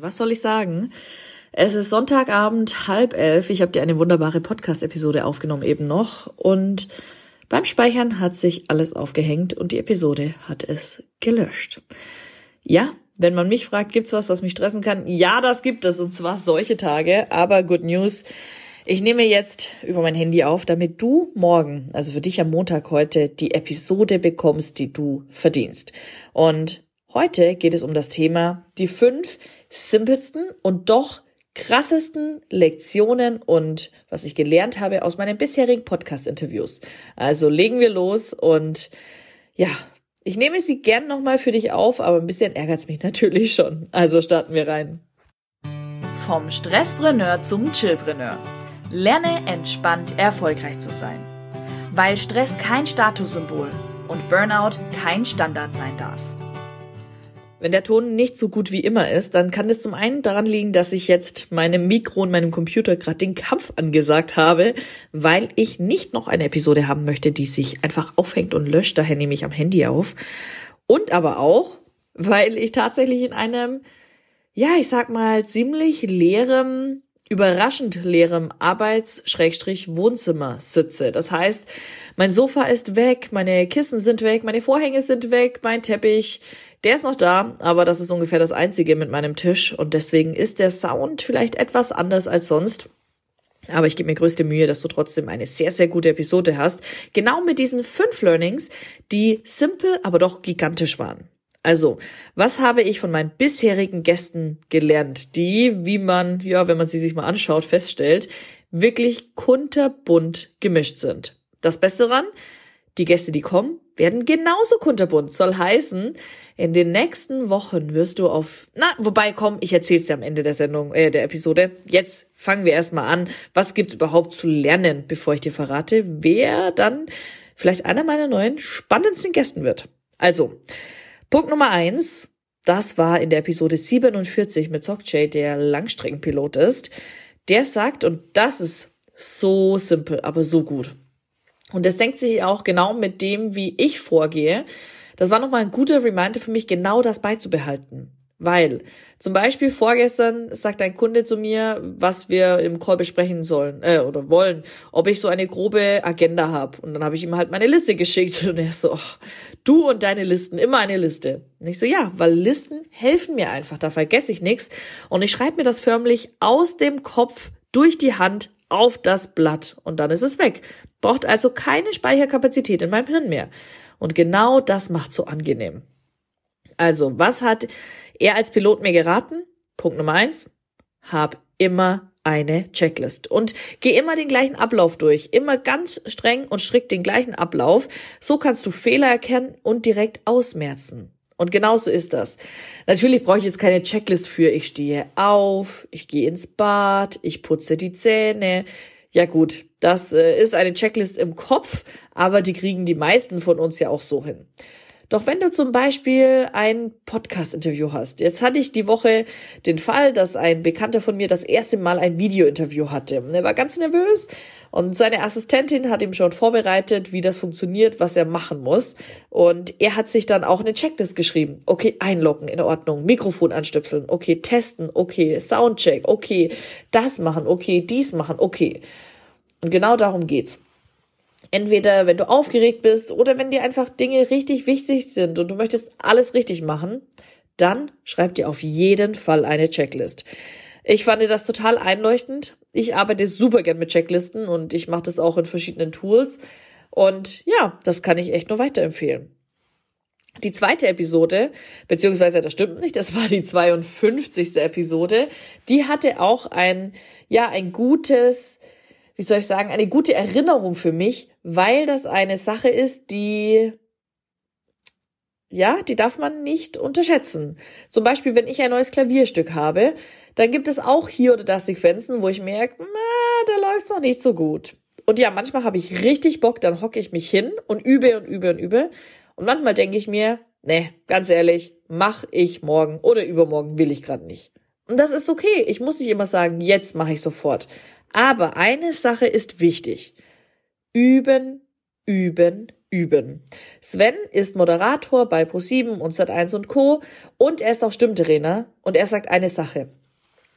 Was soll ich sagen? Es ist Sonntagabend, halb elf. Ich habe dir eine wunderbare Podcast-Episode aufgenommen eben noch. Und beim Speichern hat sich alles aufgehängt und die Episode hat es gelöscht. Ja, wenn man mich fragt, gibt's was, was mich stressen kann? Ja, das gibt es und zwar solche Tage. Aber Good News. Ich nehme jetzt über mein Handy auf, damit du morgen, also für dich am Montag heute, die Episode bekommst, die du verdienst. Und heute geht es um das Thema die fünf simpelsten und doch krassesten Lektionen und was ich gelernt habe aus meinen bisherigen Podcast-Interviews. Also legen wir los und ja, ich nehme sie gern nochmal für dich auf, aber ein bisschen ärgert es mich natürlich schon. Also starten wir rein. Vom Stresspreneur zum Chillpreneur. Lerne entspannt erfolgreich zu sein. Weil Stress kein Statussymbol und Burnout kein Standard sein darf. Wenn der Ton nicht so gut wie immer ist, dann kann es zum einen daran liegen, dass ich jetzt meinem Mikro und meinem Computer gerade den Kampf angesagt habe, weil ich nicht noch eine Episode haben möchte, die sich einfach aufhängt und löscht. Daher nehme ich am Handy auf. Und aber auch, weil ich tatsächlich in einem, ja, ich sag mal, ziemlich leerem, überraschend leerem Arbeits-Wohnzimmer sitze. Das heißt, mein Sofa ist weg, meine Kissen sind weg, meine Vorhänge sind weg, mein Teppich, der ist noch da, aber das ist ungefähr das einzige mit meinem Tisch und deswegen ist der Sound vielleicht etwas anders als sonst. Aber ich gebe mir größte Mühe, dass du trotzdem eine sehr, sehr gute Episode hast. Genau mit diesen fünf Learnings, die simpel, aber doch gigantisch waren. Also, was habe ich von meinen bisherigen Gästen gelernt, die, wie man, ja, wenn man sie sich mal anschaut, feststellt, wirklich kunterbunt gemischt sind. Das Beste daran, die Gäste, die kommen, werden genauso kunterbunt. Soll heißen, in den nächsten Wochen wirst du auf, na, wobei, komm, ich erzähl's dir am Ende der Sendung, äh, der Episode. Jetzt fangen wir erstmal an. Was gibt's überhaupt zu lernen, bevor ich dir verrate, wer dann vielleicht einer meiner neuen spannendsten Gästen wird. Also, Punkt Nummer eins. Das war in der Episode 47 mit Sokjay, der Langstreckenpilot ist. Der sagt, und das ist so simpel, aber so gut. Und das denkt sich auch genau mit dem, wie ich vorgehe. Das war nochmal ein guter Reminder für mich, genau das beizubehalten. Weil zum Beispiel vorgestern sagt ein Kunde zu mir, was wir im Call besprechen sollen äh, oder wollen, ob ich so eine grobe Agenda habe. Und dann habe ich ihm halt meine Liste geschickt und er so, oh, du und deine Listen, immer eine Liste. Und ich so, ja, weil Listen helfen mir einfach, da vergesse ich nichts. Und ich schreibe mir das förmlich aus dem Kopf durch die Hand auf das Blatt und dann ist es weg braucht also keine Speicherkapazität in meinem Hirn mehr. Und genau das macht so angenehm. Also, was hat er als Pilot mir geraten? Punkt Nummer eins, hab immer eine Checklist und geh immer den gleichen Ablauf durch, immer ganz streng und strikt den gleichen Ablauf. So kannst du Fehler erkennen und direkt ausmerzen. Und genauso ist das. Natürlich brauche ich jetzt keine Checklist für, ich stehe auf, ich gehe ins Bad, ich putze die Zähne. Ja gut, das äh, ist eine Checklist im Kopf, aber die kriegen die meisten von uns ja auch so hin. Doch wenn du zum Beispiel ein Podcast-Interview hast, jetzt hatte ich die Woche den Fall, dass ein Bekannter von mir das erste Mal ein Video-Interview hatte. Er war ganz nervös und seine Assistentin hat ihm schon vorbereitet, wie das funktioniert, was er machen muss. Und er hat sich dann auch eine Checklist geschrieben. Okay, einloggen, in Ordnung, Mikrofon anstöpseln, okay, testen, okay, Soundcheck, okay, das machen, okay, dies machen, okay. Und genau darum geht's. Entweder wenn du aufgeregt bist oder wenn dir einfach Dinge richtig wichtig sind und du möchtest alles richtig machen, dann schreib dir auf jeden Fall eine Checklist. Ich fand das total einleuchtend. Ich arbeite super gern mit Checklisten und ich mache das auch in verschiedenen Tools. Und ja, das kann ich echt nur weiterempfehlen. Die zweite Episode, beziehungsweise das stimmt nicht, das war die 52. Episode, die hatte auch ein, ja, ein gutes wie soll ich sagen, eine gute Erinnerung für mich, weil das eine Sache ist, die ja, die darf man nicht unterschätzen. Zum Beispiel, wenn ich ein neues Klavierstück habe, dann gibt es auch hier oder da Sequenzen, wo ich merke, na, da läuft's noch nicht so gut. Und ja, manchmal habe ich richtig Bock, dann hocke ich mich hin und übe und übe und übe. Und manchmal denke ich mir, nee, ganz ehrlich, mach ich morgen oder übermorgen will ich gerade nicht. Und das ist okay. Ich muss nicht immer sagen, jetzt mache ich sofort. Aber eine Sache ist wichtig. Üben, üben, üben. Sven ist Moderator bei ProSieben und Sat1 und Co. Und er ist auch Stimmtrainer. Und er sagt eine Sache.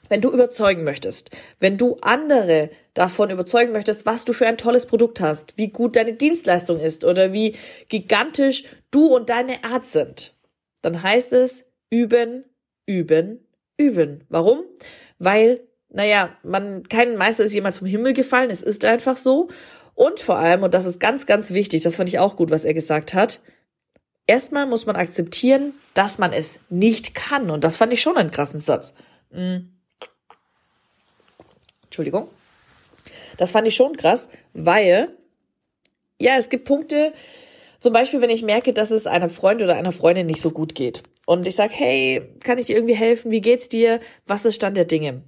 Wenn du überzeugen möchtest, wenn du andere davon überzeugen möchtest, was du für ein tolles Produkt hast, wie gut deine Dienstleistung ist oder wie gigantisch du und deine Art sind, dann heißt es üben, üben, üben. Warum? Weil, naja, man, kein Meister ist jemals vom Himmel gefallen, es ist einfach so. Und vor allem, und das ist ganz, ganz wichtig, das fand ich auch gut, was er gesagt hat, erstmal muss man akzeptieren, dass man es nicht kann. Und das fand ich schon einen krassen Satz. Hm. Entschuldigung. Das fand ich schon krass, weil, ja, es gibt Punkte, zum Beispiel, wenn ich merke, dass es einem Freund oder einer Freundin nicht so gut geht und ich sag, hey, kann ich dir irgendwie helfen? Wie geht's dir? Was ist Stand der Dinge?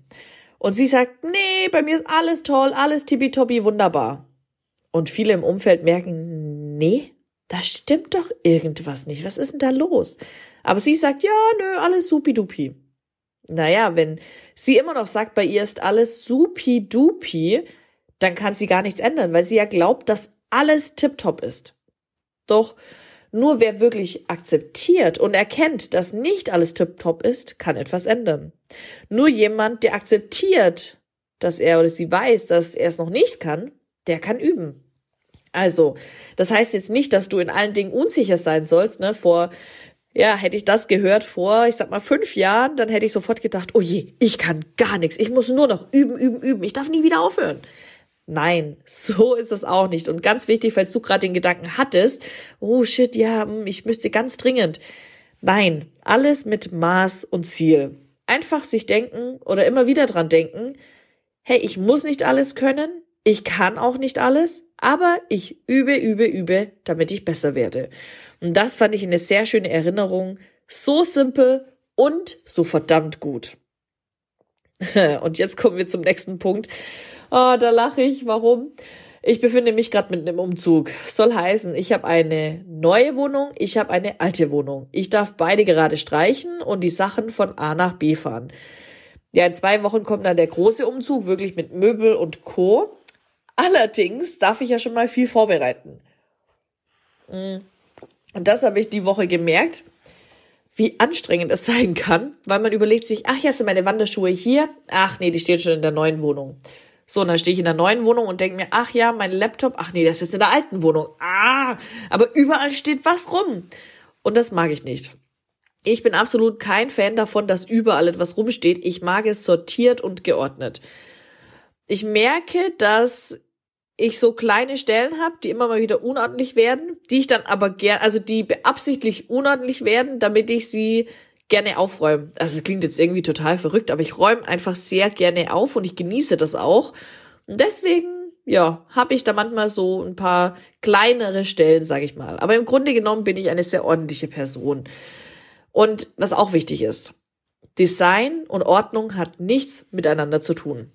Und sie sagt, nee, bei mir ist alles toll, alles tippitoppi, wunderbar. Und viele im Umfeld merken, nee, da stimmt doch irgendwas nicht. Was ist denn da los? Aber sie sagt, ja, nö, alles supidupi. Naja, wenn sie immer noch sagt, bei ihr ist alles supidupi, dann kann sie gar nichts ändern, weil sie ja glaubt, dass alles tipptopp ist. Doch nur wer wirklich akzeptiert und erkennt, dass nicht alles tiptop ist, kann etwas ändern. Nur jemand, der akzeptiert, dass er oder sie weiß, dass er es noch nicht kann, der kann üben. Also, das heißt jetzt nicht, dass du in allen Dingen unsicher sein sollst, ne, vor ja, hätte ich das gehört vor, ich sag mal, fünf Jahren, dann hätte ich sofort gedacht, oh je, ich kann gar nichts. Ich muss nur noch üben, üben, üben. Ich darf nie wieder aufhören. Nein, so ist es auch nicht. Und ganz wichtig, falls du gerade den Gedanken hattest, oh shit, ja, hm, ich müsste ganz dringend. Nein, alles mit Maß und Ziel. Einfach sich denken oder immer wieder dran denken, hey, ich muss nicht alles können, ich kann auch nicht alles, aber ich übe, übe, übe, damit ich besser werde. Und das fand ich eine sehr schöne Erinnerung. So simpel und so verdammt gut. Und jetzt kommen wir zum nächsten Punkt. Oh, da lache ich. Warum? Ich befinde mich gerade mit einem Umzug. Soll heißen, ich habe eine neue Wohnung, ich habe eine alte Wohnung. Ich darf beide gerade streichen und die Sachen von A nach B fahren. Ja, in zwei Wochen kommt dann der große Umzug, wirklich mit Möbel und Co. Allerdings darf ich ja schon mal viel vorbereiten. Hm. Und das habe ich die Woche gemerkt, wie anstrengend es sein kann, weil man überlegt sich, ach hier sind meine Wanderschuhe hier? Ach nee, die stehen schon in der neuen Wohnung. So, und dann stehe ich in der neuen Wohnung und denke mir, ach ja, mein Laptop, ach nee, das ist jetzt in der alten Wohnung. Ah, aber überall steht was rum. Und das mag ich nicht. Ich bin absolut kein Fan davon, dass überall etwas rumsteht. Ich mag es sortiert und geordnet. Ich merke, dass ich so kleine Stellen habe, die immer mal wieder unordentlich werden, die ich dann aber gern, also die beabsichtlich unordentlich werden, damit ich sie gerne aufräumen. Also es klingt jetzt irgendwie total verrückt, aber ich räume einfach sehr gerne auf und ich genieße das auch. Und deswegen, ja, habe ich da manchmal so ein paar kleinere Stellen, sage ich mal. Aber im Grunde genommen bin ich eine sehr ordentliche Person. Und was auch wichtig ist, Design und Ordnung hat nichts miteinander zu tun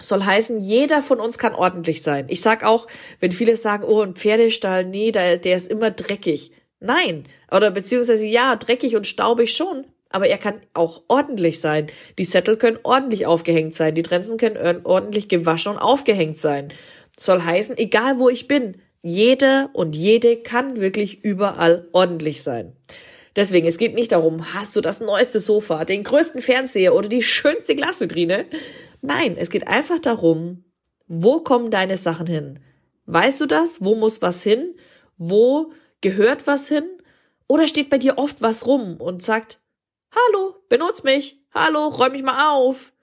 soll heißen, jeder von uns kann ordentlich sein. Ich sag auch, wenn viele sagen, oh, ein Pferdestall, nee, der, der ist immer dreckig. Nein. Oder beziehungsweise ja, dreckig und staubig schon. Aber er kann auch ordentlich sein. Die Sättel können ordentlich aufgehängt sein. Die Trenzen können ordentlich gewaschen und aufgehängt sein. Soll heißen, egal wo ich bin, jeder und jede kann wirklich überall ordentlich sein. Deswegen, es geht nicht darum, hast du das neueste Sofa, den größten Fernseher oder die schönste Glasvitrine. Nein, es geht einfach darum, wo kommen deine Sachen hin? Weißt du das? Wo muss was hin? Wo gehört was hin? Oder steht bei dir oft was rum und sagt, Hallo, benutz mich. Hallo, räum mich mal auf.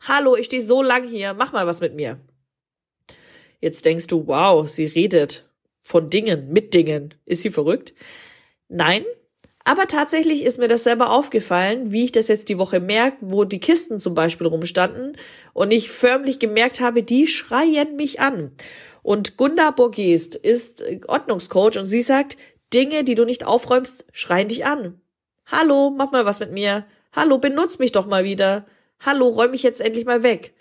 Hallo, ich stehe so lang hier. Mach mal was mit mir. Jetzt denkst du, wow, sie redet von Dingen, mit Dingen. Ist sie verrückt? Nein, aber tatsächlich ist mir das selber aufgefallen, wie ich das jetzt die Woche merke, wo die Kisten zum Beispiel rumstanden und ich förmlich gemerkt habe, die schreien mich an. Und Gunda Burgest ist Ordnungscoach und sie sagt, Dinge, die du nicht aufräumst, schreien dich an. Hallo, mach mal was mit mir. Hallo, benutz mich doch mal wieder. Hallo, räum mich jetzt endlich mal weg.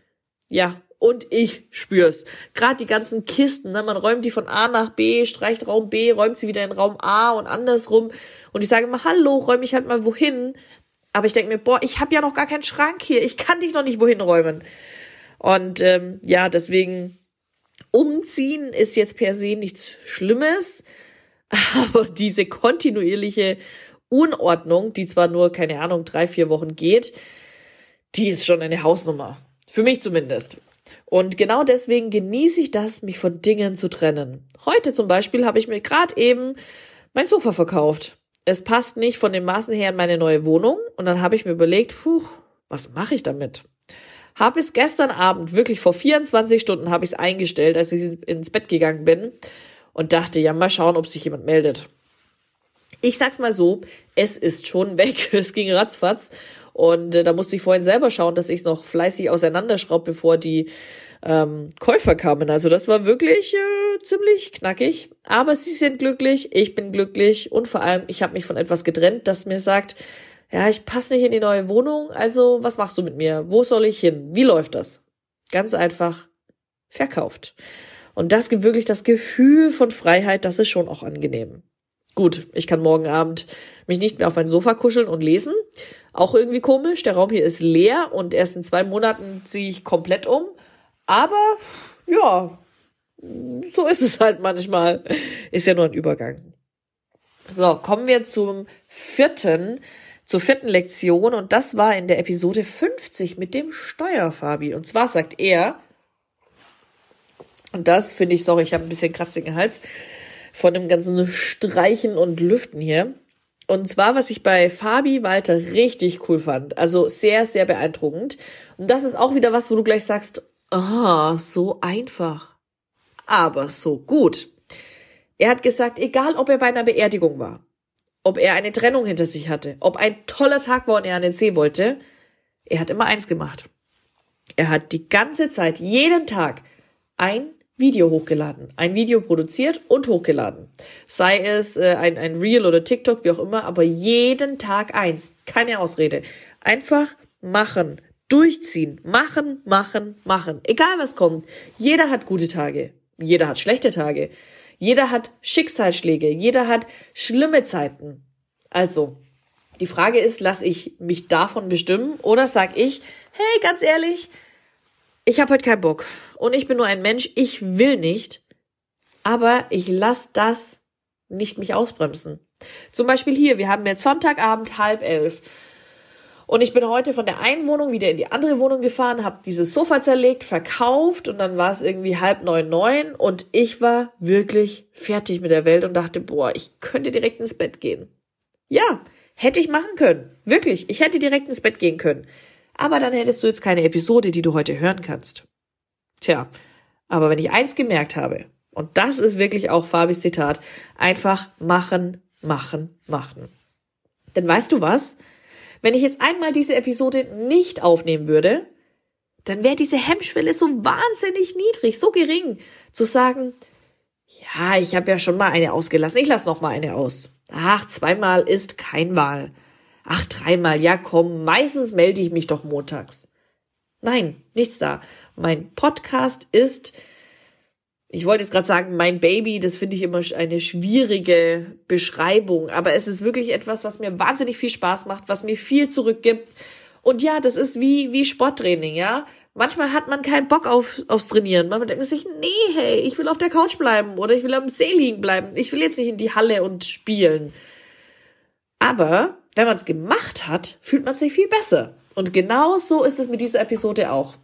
Ja, und ich spür's. Gerade die ganzen Kisten, ne? man räumt die von A nach B, streicht Raum B, räumt sie wieder in Raum A und andersrum. Und ich sage immer, hallo, räum mich halt mal wohin. Aber ich denke mir, boah, ich habe ja noch gar keinen Schrank hier. Ich kann dich noch nicht wohin räumen. Und ähm, ja, deswegen umziehen ist jetzt per se nichts Schlimmes. Aber diese kontinuierliche Unordnung, die zwar nur, keine Ahnung, drei, vier Wochen geht, die ist schon eine Hausnummer. Für mich zumindest. Und genau deswegen genieße ich das, mich von Dingen zu trennen. Heute zum Beispiel habe ich mir gerade eben mein Sofa verkauft. Es passt nicht von den Maßen her in meine neue Wohnung. Und dann habe ich mir überlegt, puh, was mache ich damit? Habe es gestern Abend, wirklich vor 24 Stunden, habe ich es eingestellt, als ich ins Bett gegangen bin und dachte, ja, mal schauen, ob sich jemand meldet ich sag's mal so, es ist schon weg. Es ging ratzfatz. Und äh, da musste ich vorhin selber schauen, dass ich es noch fleißig auseinanderschraube, bevor die ähm, Käufer kamen. Also das war wirklich äh, ziemlich knackig. Aber sie sind glücklich, ich bin glücklich und vor allem, ich habe mich von etwas getrennt, das mir sagt, ja, ich passe nicht in die neue Wohnung, also was machst du mit mir? Wo soll ich hin? Wie läuft das? Ganz einfach verkauft. Und das gibt wirklich das Gefühl von Freiheit, das ist schon auch angenehm. Gut, ich kann morgen Abend mich nicht mehr auf mein Sofa kuscheln und lesen. Auch irgendwie komisch. Der Raum hier ist leer und erst in zwei Monaten ziehe ich komplett um. Aber ja, so ist es halt manchmal. Ist ja nur ein Übergang. So, kommen wir zum vierten, zur vierten Lektion und das war in der Episode 50 mit dem Steuerfabi. Und zwar sagt er, und das finde ich, sorry, ich habe ein bisschen kratzigen Hals, von dem ganzen Streichen und Lüften hier. Und zwar, was ich bei Fabi Walter richtig cool fand. Also sehr, sehr beeindruckend. Und das ist auch wieder was, wo du gleich sagst, ah, so einfach. Aber so gut. Er hat gesagt, egal ob er bei einer Beerdigung war, ob er eine Trennung hinter sich hatte, ob ein toller Tag war und er an den See wollte, er hat immer eins gemacht. Er hat die ganze Zeit, jeden Tag, ein Video hochgeladen. Ein Video produziert und hochgeladen. Sei es äh, ein, ein Reel oder TikTok, wie auch immer, aber jeden Tag eins. Keine Ausrede. Einfach machen. Durchziehen. Machen, machen, machen. Egal was kommt. Jeder hat gute Tage. Jeder hat schlechte Tage. Jeder hat Schicksalsschläge. Jeder hat schlimme Zeiten. Also, die Frage ist, lasse ich mich davon bestimmen oder sag ich, hey, ganz ehrlich, ich habe heute keinen Bock und ich bin nur ein Mensch, ich will nicht, aber ich lasse das nicht mich ausbremsen. Zum Beispiel hier, wir haben jetzt Sonntagabend halb elf. Und ich bin heute von der einen Wohnung wieder in die andere Wohnung gefahren, habe dieses Sofa zerlegt, verkauft und dann war es irgendwie halb neun, neun und ich war wirklich fertig mit der Welt und dachte, boah, ich könnte direkt ins Bett gehen. Ja, hätte ich machen können. Wirklich, ich hätte direkt ins Bett gehen können aber dann hättest du jetzt keine Episode, die du heute hören kannst. Tja, aber wenn ich eins gemerkt habe, und das ist wirklich auch Fabis Zitat, einfach machen, machen, machen. Denn weißt du was? Wenn ich jetzt einmal diese Episode nicht aufnehmen würde, dann wäre diese Hemmschwelle so wahnsinnig niedrig, so gering, zu sagen, ja, ich habe ja schon mal eine ausgelassen, ich lasse noch mal eine aus. Ach, zweimal ist kein Mal ach dreimal, ja komm, meistens melde ich mich doch montags. Nein, nichts da. Mein Podcast ist, ich wollte jetzt gerade sagen, mein Baby, das finde ich immer eine schwierige Beschreibung, aber es ist wirklich etwas, was mir wahnsinnig viel Spaß macht, was mir viel zurückgibt. Und ja, das ist wie, wie Sporttraining, ja. Manchmal hat man keinen Bock auf, aufs Trainieren. Man denkt sich, nee, hey, ich will auf der Couch bleiben oder ich will am See liegen bleiben. Ich will jetzt nicht in die Halle und spielen. Aber wenn man es gemacht hat, fühlt man sich viel besser. Und genau so ist es mit dieser Episode auch.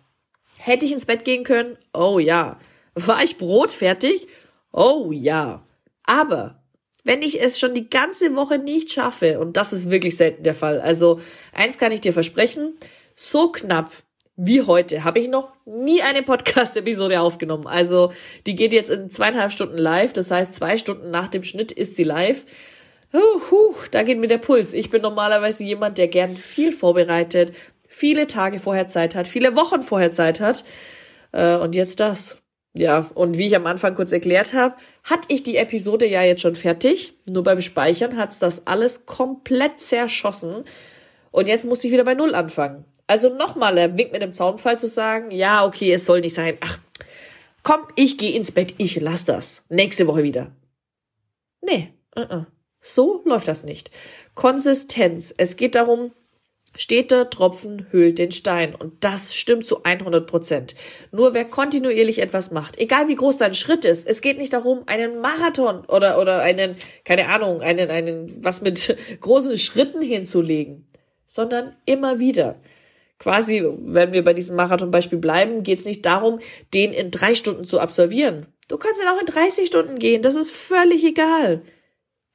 Hätte ich ins Bett gehen können? Oh ja. War ich brotfertig? Oh ja. Aber wenn ich es schon die ganze Woche nicht schaffe, und das ist wirklich selten der Fall, also eins kann ich dir versprechen, so knapp wie heute habe ich noch nie eine Podcast-Episode aufgenommen. Also die geht jetzt in zweieinhalb Stunden live, das heißt zwei Stunden nach dem Schnitt ist sie live. Uh, huh, da geht mir der Puls. Ich bin normalerweise jemand, der gern viel vorbereitet, viele Tage vorher Zeit hat, viele Wochen vorher Zeit hat. Äh, und jetzt das. Ja, und wie ich am Anfang kurz erklärt habe, hatte ich die Episode ja jetzt schon fertig. Nur beim Speichern hat es das alles komplett zerschossen. Und jetzt muss ich wieder bei Null anfangen. Also nochmal ein Wink mit dem Zaunfall zu sagen, ja, okay, es soll nicht sein. Ach, komm, ich gehe ins Bett, ich lass das. Nächste Woche wieder. Nee, uh -uh. So läuft das nicht. Konsistenz. Es geht darum, Steter Tropfen höhlt den Stein. Und das stimmt zu 100 Prozent. Nur wer kontinuierlich etwas macht, egal wie groß dein Schritt ist, es geht nicht darum, einen Marathon oder, oder einen, keine Ahnung, einen, einen, was mit großen Schritten hinzulegen, sondern immer wieder. Quasi, wenn wir bei diesem Marathonbeispiel bleiben, geht es nicht darum, den in drei Stunden zu absolvieren. Du kannst ihn auch in 30 Stunden gehen, das ist völlig egal.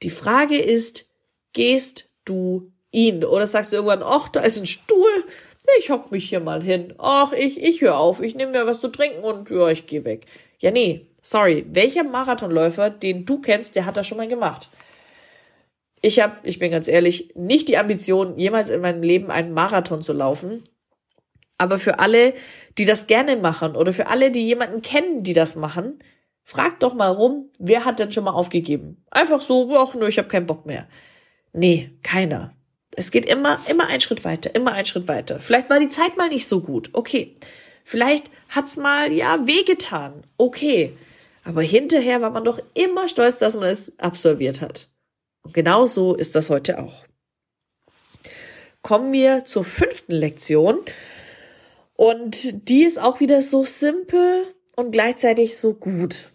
Die Frage ist, gehst du ihn? Oder sagst du irgendwann, ach, da ist ein Stuhl, ich hock mich hier mal hin. Ach, ich, ich höre auf, ich nehme mir was zu trinken und ja, ich gehe weg. Ja, nee, sorry. Welcher Marathonläufer, den du kennst, der hat das schon mal gemacht? Ich habe, ich bin ganz ehrlich, nicht die Ambition, jemals in meinem Leben einen Marathon zu laufen. Aber für alle, die das gerne machen oder für alle, die jemanden kennen, die das machen, Fragt doch mal rum, wer hat denn schon mal aufgegeben? Einfach so, ach nö, ich habe keinen Bock mehr. Nee, keiner. Es geht immer, immer einen Schritt weiter, immer einen Schritt weiter. Vielleicht war die Zeit mal nicht so gut, okay. Vielleicht hat's mal, ja, wehgetan, okay. Aber hinterher war man doch immer stolz, dass man es absolviert hat. Und genau so ist das heute auch. Kommen wir zur fünften Lektion. Und die ist auch wieder so simpel und gleichzeitig so gut.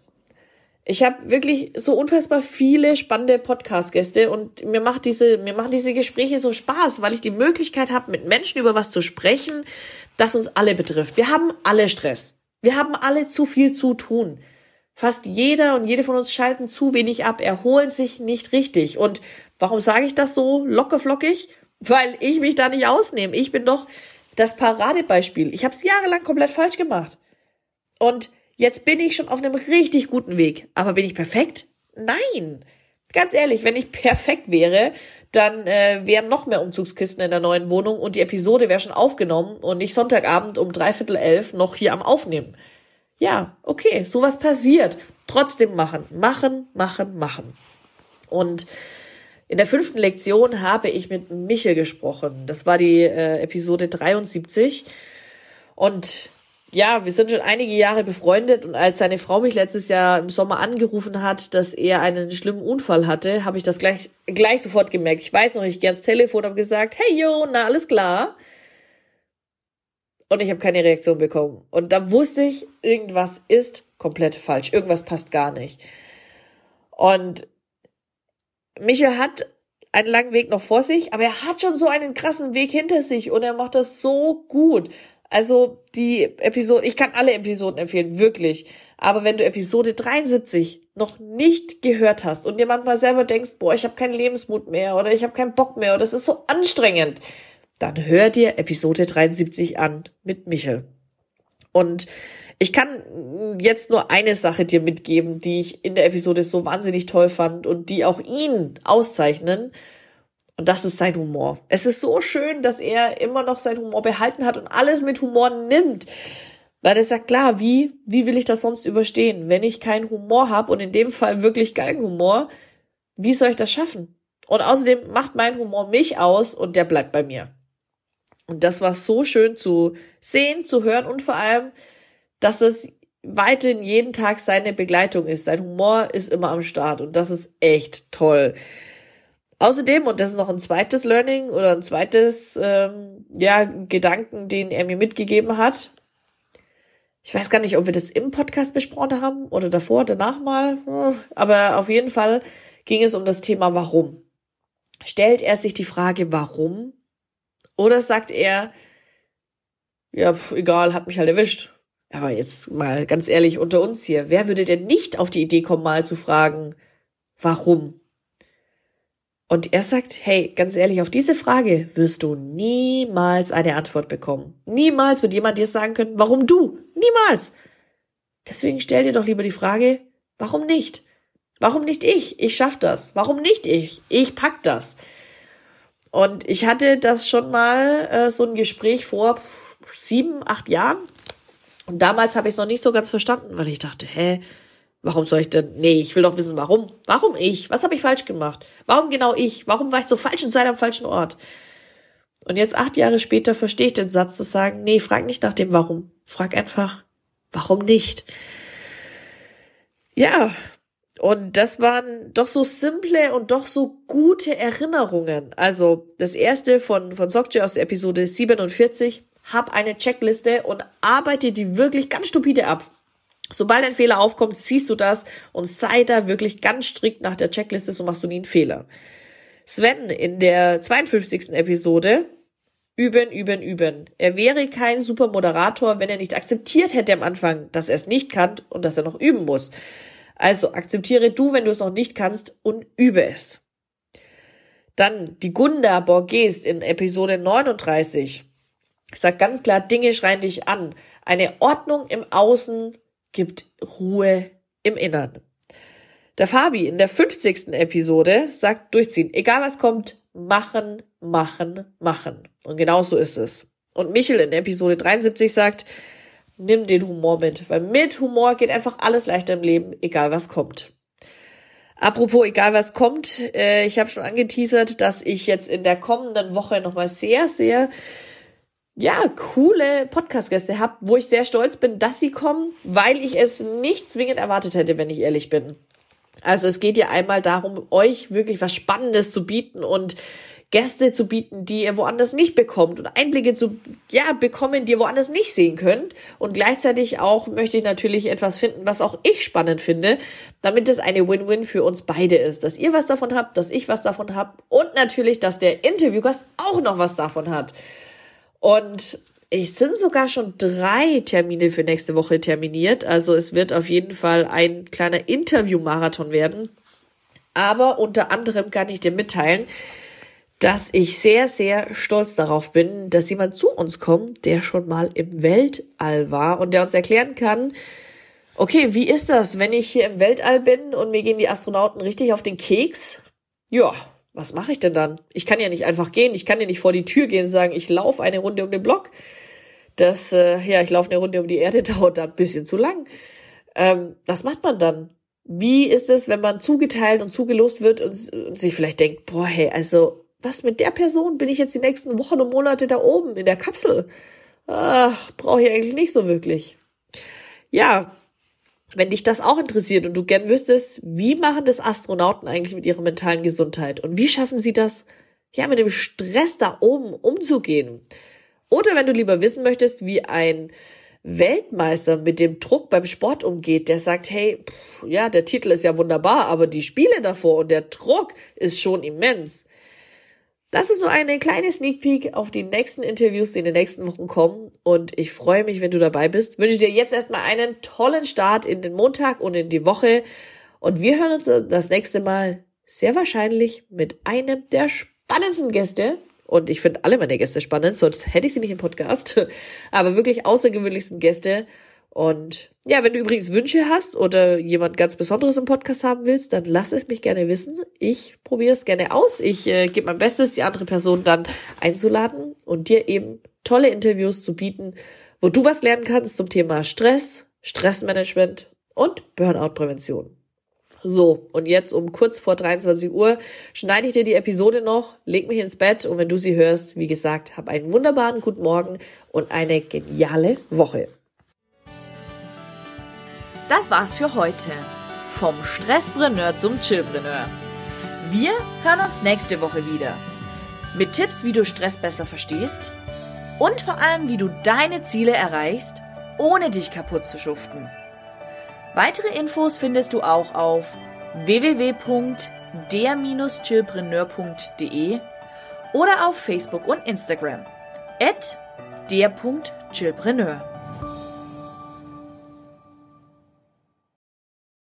Ich habe wirklich so unfassbar viele spannende Podcast-Gäste und mir macht diese, mir machen diese Gespräche so Spaß, weil ich die Möglichkeit habe, mit Menschen über was zu sprechen, das uns alle betrifft. Wir haben alle Stress. Wir haben alle zu viel zu tun. Fast jeder und jede von uns schalten zu wenig ab, erholen sich nicht richtig. Und warum sage ich das so lockerflockig? Weil ich mich da nicht ausnehme. Ich bin doch das Paradebeispiel. Ich habe es jahrelang komplett falsch gemacht. Und jetzt bin ich schon auf einem richtig guten Weg. Aber bin ich perfekt? Nein. Ganz ehrlich, wenn ich perfekt wäre, dann äh, wären noch mehr Umzugskisten in der neuen Wohnung und die Episode wäre schon aufgenommen und nicht Sonntagabend um dreiviertel elf noch hier am Aufnehmen. Ja, okay, sowas passiert. Trotzdem machen, machen, machen, machen. Und in der fünften Lektion habe ich mit Michel gesprochen. Das war die äh, Episode 73. Und ja, wir sind schon einige Jahre befreundet und als seine Frau mich letztes Jahr im Sommer angerufen hat, dass er einen schlimmen Unfall hatte, habe ich das gleich, gleich sofort gemerkt. Ich weiß noch, ich gehe ans Telefon, und habe gesagt, hey yo, na alles klar. Und ich habe keine Reaktion bekommen. Und dann wusste ich, irgendwas ist komplett falsch. Irgendwas passt gar nicht. Und Michael hat einen langen Weg noch vor sich, aber er hat schon so einen krassen Weg hinter sich und er macht das so gut. Also die Episode, ich kann alle Episoden empfehlen, wirklich. Aber wenn du Episode 73 noch nicht gehört hast und dir manchmal selber denkst, boah, ich habe keinen Lebensmut mehr oder ich habe keinen Bock mehr oder es ist so anstrengend, dann hör dir Episode 73 an mit Michel. Und ich kann jetzt nur eine Sache dir mitgeben, die ich in der Episode so wahnsinnig toll fand und die auch ihn auszeichnen. Und das ist sein Humor. Es ist so schön, dass er immer noch seinen Humor behalten hat und alles mit Humor nimmt. Weil er sagt, klar, wie, wie will ich das sonst überstehen? Wenn ich keinen Humor habe und in dem Fall wirklich Galgenhumor, wie soll ich das schaffen? Und außerdem macht mein Humor mich aus und der bleibt bei mir. Und das war so schön zu sehen, zu hören und vor allem, dass es weiterhin jeden Tag seine Begleitung ist. Sein Humor ist immer am Start und das ist echt toll. Außerdem, und das ist noch ein zweites Learning oder ein zweites ähm, ja, Gedanken, den er mir mitgegeben hat. Ich weiß gar nicht, ob wir das im Podcast besprochen haben oder davor, danach mal. Aber auf jeden Fall ging es um das Thema Warum. Stellt er sich die Frage, warum? Oder sagt er, ja, pf, egal, hat mich halt erwischt. Aber jetzt mal ganz ehrlich unter uns hier, wer würde denn nicht auf die Idee kommen, mal zu fragen, warum? Und er sagt, hey, ganz ehrlich, auf diese Frage wirst du niemals eine Antwort bekommen. Niemals wird jemand dir sagen können, warum du? Niemals. Deswegen stell dir doch lieber die Frage, warum nicht? Warum nicht ich? Ich schaff das. Warum nicht ich? Ich pack das. Und ich hatte das schon mal äh, so ein Gespräch vor sieben, acht Jahren. Und damals habe ich es noch nicht so ganz verstanden, weil ich dachte, hä, Warum soll ich denn? Nee, ich will doch wissen, warum. Warum ich? Was habe ich falsch gemacht? Warum genau ich? Warum war ich zur falschen Zeit am falschen Ort? Und jetzt acht Jahre später verstehe ich den Satz zu sagen, nee, frag nicht nach dem Warum. Frag einfach, warum nicht? Ja, und das waren doch so simple und doch so gute Erinnerungen. Also das erste von, von Sokje aus der Episode 47, hab eine Checkliste und arbeite die wirklich ganz stupide ab. Sobald ein Fehler aufkommt, siehst du das und sei da wirklich ganz strikt nach der Checkliste, so machst du nie einen Fehler. Sven in der 52. Episode Üben, üben, üben. Er wäre kein super Moderator, wenn er nicht akzeptiert hätte am Anfang, dass er es nicht kann und dass er noch üben muss. Also akzeptiere du, wenn du es noch nicht kannst und übe es. Dann die Gunda Borges in Episode 39. Sagt ganz klar, Dinge schreien dich an. Eine Ordnung im Außen gibt Ruhe im Innern. Der Fabi in der 50. Episode sagt durchziehen. Egal was kommt, machen, machen, machen. Und genau so ist es. Und Michel in Episode 73 sagt, nimm den Humor mit, weil mit Humor geht einfach alles leichter im Leben, egal was kommt. Apropos, egal was kommt, äh, ich habe schon angeteasert, dass ich jetzt in der kommenden Woche nochmal sehr, sehr ja, coole Podcast-Gäste habe, wo ich sehr stolz bin, dass sie kommen, weil ich es nicht zwingend erwartet hätte, wenn ich ehrlich bin. Also es geht ja einmal darum, euch wirklich was Spannendes zu bieten und Gäste zu bieten, die ihr woanders nicht bekommt und Einblicke zu ja, bekommen, die ihr woanders nicht sehen könnt. Und gleichzeitig auch möchte ich natürlich etwas finden, was auch ich spannend finde, damit es eine Win-Win für uns beide ist. Dass ihr was davon habt, dass ich was davon hab und natürlich, dass der Interviewgast auch noch was davon hat. Und ich sind sogar schon drei Termine für nächste Woche terminiert. Also es wird auf jeden Fall ein kleiner Interview-Marathon werden. Aber unter anderem kann ich dir mitteilen, dass ich sehr, sehr stolz darauf bin, dass jemand zu uns kommt, der schon mal im Weltall war und der uns erklären kann, okay, wie ist das, wenn ich hier im Weltall bin und mir gehen die Astronauten richtig auf den Keks? Ja, was mache ich denn dann? Ich kann ja nicht einfach gehen, ich kann ja nicht vor die Tür gehen und sagen, ich laufe eine Runde um den Block. Das, äh, ja, ich laufe eine Runde um die Erde, dauert da ein bisschen zu lang. Ähm, was macht man dann? Wie ist es, wenn man zugeteilt und zugelost wird und, und sich vielleicht denkt, boah, hey, also was mit der Person? Bin ich jetzt die nächsten Wochen und Monate da oben in der Kapsel? Ach, brauche ich eigentlich nicht so wirklich. Ja, wenn dich das auch interessiert und du gern wüsstest, wie machen das Astronauten eigentlich mit ihrer mentalen Gesundheit und wie schaffen sie das, ja, mit dem Stress da oben umzugehen. Oder wenn du lieber wissen möchtest, wie ein Weltmeister mit dem Druck beim Sport umgeht, der sagt, hey, pff, ja, der Titel ist ja wunderbar, aber die Spiele davor und der Druck ist schon immens. Das ist nur eine kleine Sneak Peek auf die nächsten Interviews, die in den nächsten Wochen kommen. Und ich freue mich, wenn du dabei bist. Wünsche dir jetzt erstmal einen tollen Start in den Montag und in die Woche. Und wir hören uns das nächste Mal sehr wahrscheinlich mit einem der spannendsten Gäste. Und ich finde alle meine Gäste spannend, sonst hätte ich sie nicht im Podcast. Aber wirklich außergewöhnlichsten Gäste. Und ja, wenn du übrigens Wünsche hast oder jemand ganz Besonderes im Podcast haben willst, dann lass es mich gerne wissen. Ich probiere es gerne aus. Ich äh, gebe mein Bestes, die andere Person dann einzuladen und dir eben tolle Interviews zu bieten, wo du was lernen kannst zum Thema Stress, Stressmanagement und Burnout-Prävention. So, und jetzt um kurz vor 23 Uhr schneide ich dir die Episode noch, leg mich ins Bett und wenn du sie hörst, wie gesagt, hab einen wunderbaren guten Morgen und eine geniale Woche das war's für heute. Vom Stresspreneur zum Chillpreneur. Wir hören uns nächste Woche wieder. Mit Tipps, wie du Stress besser verstehst und vor allem, wie du deine Ziele erreichst, ohne dich kaputt zu schuften. Weitere Infos findest du auch auf www.der-chillpreneur.de oder auf Facebook und Instagram at der.chillpreneur.